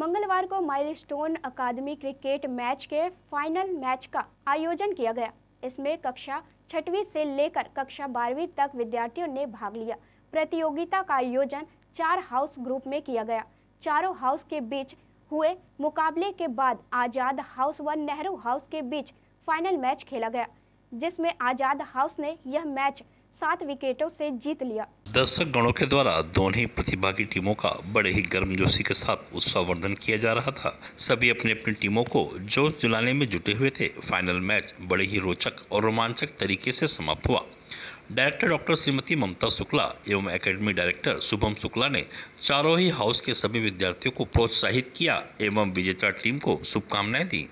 मंगलवार को Milestone Academy cricket match के फाइनल मैच का आयोजन किया गया इसमें कक्षा छठवीं से लेकर कक्षा बारहवीं तक विद्यार्थियों ने भाग लिया प्रतियोगिता का आयोजन चार हाउस ग्रुप में किया गया चारों हाउस के बीच हुए मुकाबले के बाद आज़ाद हाउस व नेहरू हाउस के बीच फाइनल मैच खेला गया जिसमें आज़ाद हाउस ने यह मैच सात विकेटों से जीत लिया दर्शक गणों के द्वारा दोनों ही प्रतिभा की टीमों का बड़े ही गर्मजोशी के साथ उत्साहवर्धन किया जा रहा था सभी अपने अपनी टीमों को जोश दिलाने में जुटे हुए थे फाइनल मैच बड़े ही रोचक और रोमांचक तरीके से समाप्त हुआ डायरेक्टर डॉक्टर श्रीमती ममता शुक्ला एवं एकेडमी डायरेक्टर शुभम शुक्ला ने चारों ही हाउस के सभी विद्यार्थियों को प्रोत्साहित किया एवं विजेता टीम को शुभकामनाएं दी